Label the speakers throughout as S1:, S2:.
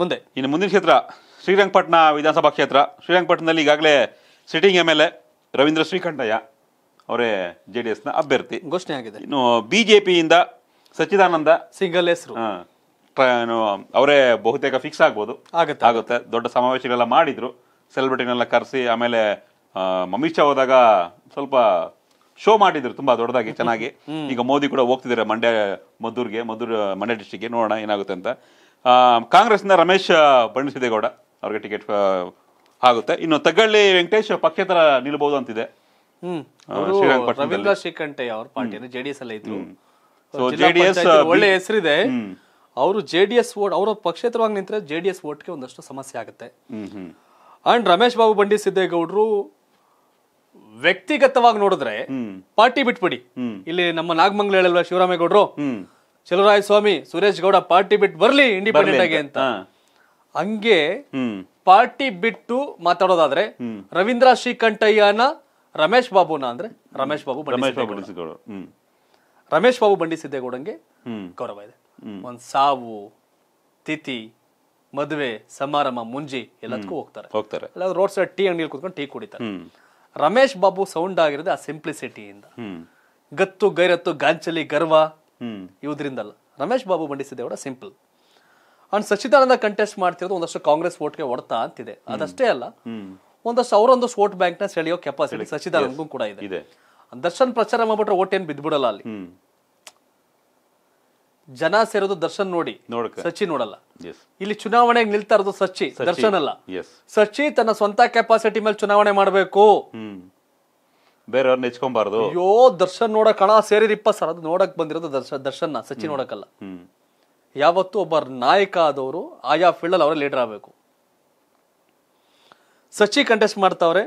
S1: ಮುಂದೆ ಇನ್ನು ಮುಂದಿನ ಕ್ಷೇತ್ರ ಶ್ರೀರಂಗಪಟ್ಟಣ ವಿಧಾನಸಭಾ ಕ್ಷೇತ್ರ ಶ್ರೀರಂಗಪಟ್ಟಣದಲ್ಲಿ ಈಗಾಗಲೇ sitting M L A Ravindra Srikantaiah ಅವರೇ ಜೆ ಡಿ ಎಸ್ನ ಅಭ್ಯರ್ಥಿ ಘೋಷಣೆ ಆಗಿದೆ ಇನ್ನು ಬಿ ಜೆ ಪಿಯಿಂದ ಸಚ್ಚಿದಾನಂದ ಸಿಂಗಲ್ ಹೆಸರು ಅವರೇ ಬಹುತೇಕ ಫಿಕ್ಸ್ ಆಗ್ಬೋದು ಆಗುತ್ತೆ ಆಗುತ್ತೆ ದೊಡ್ಡ ಸಮಾವೇಶಗಳೆಲ್ಲ ಮಾಡಿದ್ರು ಸೆಲೆಬ್ರಿಟಿನೆಲ್ಲ ಕರೆಸಿ ಆಮೇಲೆ ಅಮಿತ್ ಶಾ ಹೋದಾಗ ಸ್ವಲ್ಪ ಶೋ ಮಾಡಿದ್ರು ತುಂಬಾ ದೊಡ್ಡದಾಗಿ ಚೆನ್ನಾಗಿ ಈಗ ಮೋದಿ ಕೂಡ ಹೋಗ್ತಿದ್ದಾರೆ ಮಂಡ್ಯ ಮದ್ದೂರ್ಗೆ ಮದ್ದೂರು ಮಂಡ್ಯ ಡಿಸ್ಟಿಕ್ಗೆ ನೋಡೋಣ ಏನಾಗುತ್ತೆ ಅಂತ ಕಾಂಗ್ರೆಸ್ನ ರಮೇಶ್ ಬಣ್ಣಿಸಿದೇಗೌಡ ಅವ್ರಿಗೆ ಟಿಕೆಟ್ ಆಗುತ್ತೆ ಇನ್ನು ತಗಳ್ಳಿ ವೆಂಕಟೇಶ್ ಪಕ್ಷೇತರ ನಿಲ್ಬಹುದು ಅಂತಿದೆ ರವೀಂದ್ರ ಶ್ರೀಕಂಠಯ್ಯ ಅವ್ರ ಪಾರ್ಟಿ ಜೆಡಿಎಸ್ ಒಳ್ಳೆ ಹೆಸರಿದೆ ಅವರು ಜೆಡಿಎಸ್ ವೋಟ್ ಅವರ ಪಕ್ಷೇತರವಾಗಿ ನಿಂತರೆ ಜೆಡಿಎಸ್ ವೋಟ್ಗೆ ಒಂದಷ್ಟು ಸಮಸ್ಯೆ ಆಗುತ್ತೆ ಅಂಡ್ ರಮೇಶ್ ಬಾಬು ಬಂಡಿ ಸಿದ್ದೇಗೌಡರು ವ್ಯಕ್ತಿಗತವಾಗಿ ನೋಡಿದ್ರೆ ಪಾರ್ಟಿ ಬಿಟ್ಬಿಡಿ ಇಲ್ಲಿ ನಮ್ಮ ನಾಗಮಂಗ್ಲ ಹೇಳಲ್ವಾ ಶಿವರಾಮೇಗೌಡರು ಚಲುರಾಯ ಸ್ವಾಮಿ ಸುರೇಶ್ ಗೌಡ ಪಾರ್ಟಿ ಬಿಟ್ಟು ಬರ್ಲಿ ಇಂಡಿಪೆಂಡೆಂಟ್ ಆಗಿ ಅಂತ ಹಂಗೆ ಪಾರ್ಟಿ ಬಿಟ್ಟು ಮಾತಾಡೋದಾದ್ರೆ ರವೀಂದ್ರ ಶ್ರೀಕಂಠಯ್ಯನ ರಮೇಶ್ ಬಾಬುನ ಅಂದ್ರೆ ರಮೇಶ್ ಬಾಬು ರಮೇಶ್ ಬಾಬು ಗೌಡಂಗೆ ಗೌರವ ಇದೆ ಒಂದ್ ಸಾವು ತಿಥಿ ಮದುವೆ ಸಮಾರಂಭ ಮುಂಜಿ ಎಲ್ಲದಕ್ಕೂ ಹೋಗ್ತಾರೆ ಹೋಗ್ತಾರೆ ರೋಡ್ ಸೈಡ್ ಟೀ ಅಂಗಡಿಯಲ್ಲಿ ಕುತ್ಕೊಂಡು ಟೀ ಕುಡಿತಾರೆ ರಮೇಶ್ ಬಾಬು ಸೌಂಡ್ ಆಗಿರೋದು ಆ ಸಿಂಪ್ಲಿಸಿಟಿಯಿಂದ ಗತ್ತು ಗೈರತ್ತು ಗಾಂಚಲಿ ಗರ್ವ ಇವರಿಂದಲ್ಲ ರಮೇಶ್ ಬಾಬು ಕೂಡ ಸಿಂಪಲ್ ಅಂಡ್ ಸಚ್ಚಿದಾನಂದ ಕಂಟೆಸ್ಟ್ ಮಾಡ್ತಿರೋದು ಒಂದಷ್ಟು ಕಾಂಗ್ರೆಸ್ ವೋಟ್ಗೆ ಹೊಡ್ತಾ ಅಂತಿದೆ ಅದಷ್ಟೇ ಅಲ್ಲ ಒಂದಷ್ಟು ಅವರೊಂದು ವೋಟ್ ಬ್ಯಾಂಕ್ ನ ಸೆಳೆಯೋ ಕೆಪಾಸಿಟಿ ಸಚ್ಚಿದಾನಂದ ಕೂಡ ಇದೆ ದರ್ಶನ್ ಪ್ರಚಾರ ಮಾಡ್ಬಿಟ್ರೆ ಓಟ್ ಏನ್ ಬಿದ್ಬಿಡಲ್ಲ ಅಲ್ಲಿ ಜನ ಸೇರೋದು ದರ್ಶನ್ ನೋಡಿ ಸಚಿ ನೋಡಲ್ಲ ಇಲ್ಲಿ ಚುನಾವಣೆಗೆ ನಿಲ್ತಾ ಇರೋದು ಸಚಿ ದರ್ಶನ್ ಅಲ್ಲ ಸಚಿ ತನ್ನ ಸ್ವಂತ ಕೆಪಾಸಿಟಿ ಮೇಲೆ ಚುನಾವಣೆ ಮಾಡಬೇಕು ಬೇರೆಯವ್ರನ್ನ ನೆಚ್ಕೊಂಬಾರ್ದು ಅಯ್ಯೋ ದರ್ಶನ್ ನೋಡಕ್ ಕಣ ಸೇರಿರಿಪ್ಪ ಸರ್ ಅದು ನೋಡಕ್ ಬಂದಿರೋದು ದರ್ಶನ್ ಸಚಿನ್ ನೋಡಕ್ಕಲ್ಲ ಯಾವತ್ತೂ ಒಬ್ಬ ನಾಯಕ ಆದವರು ಆಯಾ ಫೀಲ್ಡ್ ಅಲ್ಲಿ ಅವರ ಲೀಡರ್ ಆಗಬೇಕು ಸಚಿ ಕಂಟೆಸ್ಟ್ ಮಾಡ್ತಾವ್ರೆ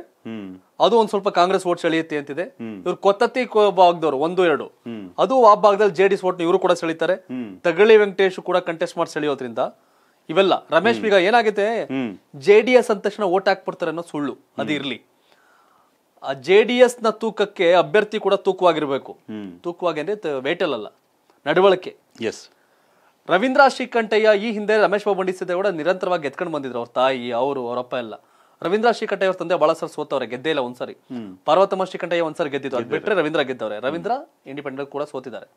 S1: ಅದು ಒಂದ್ ಸ್ವಲ್ಪ ಕಾಂಗ್ರೆಸ್ ಓಟ್ ಸೆಳೆಯುತ್ತೆ ಅಂತಿದೆ ಇವ್ರು ಕೊತ್ತತ್ತಿ ಭಾಗದವ್ರು ಒಂದು ಎರಡು ಅದು ಆ ಭಾಗದಲ್ಲಿ ಜೆ ಡಿ ಓಟ್ ಇವರು ಕೂಡ ಸೆಳಿತಾರೆ ತಗಳಿ ವೆಂಕಟೇಶ್ ಕೂಡ ಕಂಟೆಸ್ಟ್ ಮಾಡಿ ಸೆಳೆಯೋದ್ರಿಂದ ಇವೆಲ್ಲ ರಮೇಶ್ ಈಗ ಏನಾಗುತ್ತೆ ಜೆ ಡಿ ಎಸ್ ಅಂದ ತಕ್ಷಣ ಓಟ್ ಹಾಕ್ಬಿಡ್ತಾರೆ ಅನ್ನೋ ಸುಳ್ಳು ಅದಿರ್ಲಿ ಜೆಡಿಎಸ್ ನ ತೂಕಕ್ಕೆ ಅಭ್ಯರ್ಥಿ ಕೂಡ ತೂಕವಾಗಿರಬೇಕು ತೂಕವಾಗಿಂದ್ರೆ weight ಅಲ್ಲಾ ನಡುವಳಕೆ ಎಸ್ ರವೀಂದ್ರಾಶ್ರೀ ಕಂಟಯ್ಯ ಈ ಹಿಂದೆ ರಮೇಶ್ ಬಾಬಂಡಿ ಸತೆ ಕೂಡ ನಿರಂತರವಾಗಿ ಎತ್ತುಕೊಂಡು ಬಂದಿದ್ರو ತಾಯಿ ಅವರು ಅವರು ಅಪೇಲ್ಲ ರವೀಂದ್ರಾಶ್ರೀ ಕಟಯ್ಯ ಅವರ ತಂದೆ ಬಾಳಸರಸವ ತವರ ಗೆದ್ದಿಲ್ಲ ಒಂದಸರಿ ಪಾರ್ವತಮಶ್ರೀ ಕಂಟಯ್ಯ ಒಂದಸರಿ ಗೆದ್ದಿದ್ರು ಬಿಟ್ರೆ ರವೀಂದ್ರ ಗೆದ್ದವರೇ ರವೀಂದ್ರ ಇಂಡಿಪೆಂಡೆಂಟ್ ಕೂಡ ಸೋತಿದ್ದಾರೆ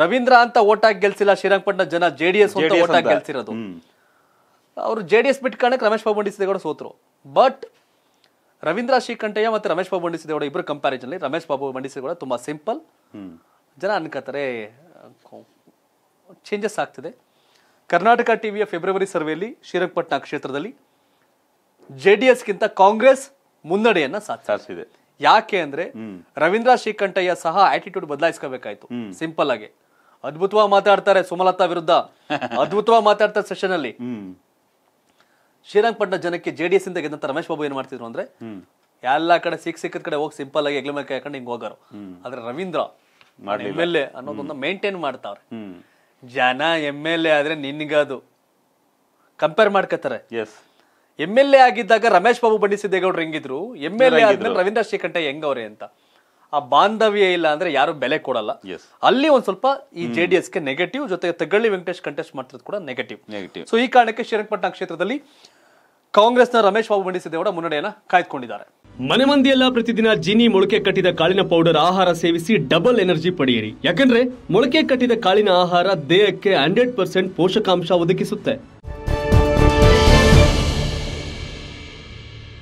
S1: ರವೀಂದ್ರ ಅಂತ ೋಟಾ ಗೆಲ್ಸಿಲ್ಲ ಶಿರಂಗಪಟ್ಟಣದ ಜನ ಜೆಡಿಎಸ್ ೋಟಾ ಗೆಲ್ಸಿರೋದು ಅವರು ಜೆಡಿಎಸ್ ಬಿಟ್ಟುಕಾಣಕ್ಕೆ ರಮೇಶ್ ಬಾಬಂಡಿ ಸತೆ ಕೂಡ ಸೋತ್ರು ಬಟ್ ರವೀಂದ್ರ ಶ್ರೀಕಂಠಯ್ಯ ಮತ್ತು ರಮೇಶ್ ಬಾಬು ಮಂಡಿಸಿದೇಗೌಡ ಇಬ್ಬರು ಅಲ್ಲಿ ರಮೇಶ್ ಬಾಬು ಮಂಡಿಸಿದೇಗೌಡ ತುಂಬಾ ಸಿಂಪಲ್ ಜನ ಅನ್ಕೋತಾರೆ ಚೇಂಜಸ್ ಆಗ್ತಿದೆ ಕರ್ನಾಟಕ ಟಿವಿಯ ಫೆಬ್ರವರಿ ಸರ್ವೆಯಲ್ಲಿ ಶ್ರೀರಂಗಪಟ್ಟಣ ಕ್ಷೇತ್ರದಲ್ಲಿ ಜೆ ಡಿ ಕಾಂಗ್ರೆಸ್ ಮುನ್ನಡೆಯನ್ನ ಸಾಧಿಸಿದೆ ಯಾಕೆ ಅಂದ್ರೆ ರವೀಂದ್ರ ಶ್ರೀಕಂಠಯ್ಯ ಸಹ ಆಟಿಟ್ಯೂಡ್ ಬದಲಾಯಿಸ್ಕೋಬೇಕಾಯ್ತು ಸಿಂಪಲ್ ಆಗಿ ಅದ್ಭುತವಾಗಿ ಮಾತಾಡ್ತಾರೆ ಸುಮಲತಾ ವಿರುದ್ಧ ಅದ್ಭುತವಾಗಿ ಮಾತಾಡ್ತಾರೆ ಸೆಷನ್ ಅಲ್ಲಿ ಶ್ರೀರಂಗಪಟ್ಟಣ ಜನಕ್ಕೆ ಜೆ ಡಿ ಎಸ್ ಇಂದ ಗೆದ್ದಂತ ರಮೇಶ್ ಬಾಬು ಏನ್ ಮಾಡ್ತಿದ್ರು ಅಂದ್ರೆ ಎಲ್ಲಾ ಕಡೆ ಸಿಕ್ ಸಿಕ್ಕದ ಕಡೆ ಹೋಗಿ ಸಿಂಪಲ್ ಆಗಿ ಎಗ್ಲ ಮನೆ ಹಿಂಗ್ ಹಿಂಗೆ ಹೋಗೋರು ಆದ್ರೆ ರವೀಂದ್ರ ಎಮ್ ಎಲ್ ಎ ಅನ್ನೋದನ್ನ ಮೇಂಟೈನ್ ಮಾಡ್ತಾವ್ರೆ ಜನ ಎಮ್ ಎಲ್ ಎ ಆದ್ರೆ ನಿನ್ಗದು ಕಂಪೇರ್ ಮಾಡ್ಕತ್ತಾರೆ ಎಮ್ ಎಲ್ ಎ ಆಗಿದ್ದಾಗ ರಮೇಶ್ ಬಾಬು ಬಣ್ಣಿಸಿದ್ದೇಗೌಡ್ರು ಹೆಂಗಿದ್ರು ಎಮ್ ಎಲ್ ಎ ಆದ್ಮೇಲೆ ರವೀಂದ್ರ ಶ್ರೀಕಂಠ ಹೆಂಗವ್ರೆ ಅಂತ ಆ ಬಾಂಧವ್ಯ ಇಲ್ಲ ಅಂದ್ರೆ ಯಾರು ಬೆಲೆ ಕೊಡಲ್ಲ ಅಲ್ಲಿ ಒಂದ್ ಸ್ವಲ್ಪ ಈ ಜೆ ಡಿ ಎಸ್ ಗೆ ನೆಗೆಟಿವ್ ಜೊತೆಗೆ ತಗಳ್ಳಿ ವೆಂಕಟೇಶ್ ಕಂಟೆಸ್ಟ್ ಮಾಡ್ತಿರೋದು ಕೂಡ ನೆಗೆಟಿವ್ ನೆಗೆಟಿವ್ ಸೊ ಈ ಕಾರಣಕ್ಕೆ ಶ್ರೀರಂಗಪಟ್ಟಣ ಕ್ಷೇತ್ರದಲ್ಲಿ ಕಾಂಗ್ರೆಸ್ ನ ರಮೇಶ್ ಬಾಬು ಮಂಡಿಸಿದೇವರ ಮುನ್ನಡೆಯನ್ನ ಕಾಯ್ದುಕೊಂಡಿದ್ದಾರೆ ಮನೆ ಮಂದಿಯೆಲ್ಲ ಪ್ರತಿದಿನ ಜೀನಿ ಮೊಳಕೆ ಕಟ್ಟಿದ ಕಾಳಿನ ಪೌಡರ್ ಆಹಾರ ಸೇವಿಸಿ ಡಬಲ್ ಎನರ್ಜಿ ಪಡೆಯಿರಿ ಯಾಕಂದ್ರೆ ಮೊಳಕೆ ಕಟ್ಟಿದ ಕಾಳಿನ ಆಹಾರ ದೇಹಕ್ಕೆ ಹಂಡ್ರೆಡ್ ಪರ್ಸೆಂಟ್ ಪೋಷಕಾಂಶ ಒದಗಿಸುತ್ತೆ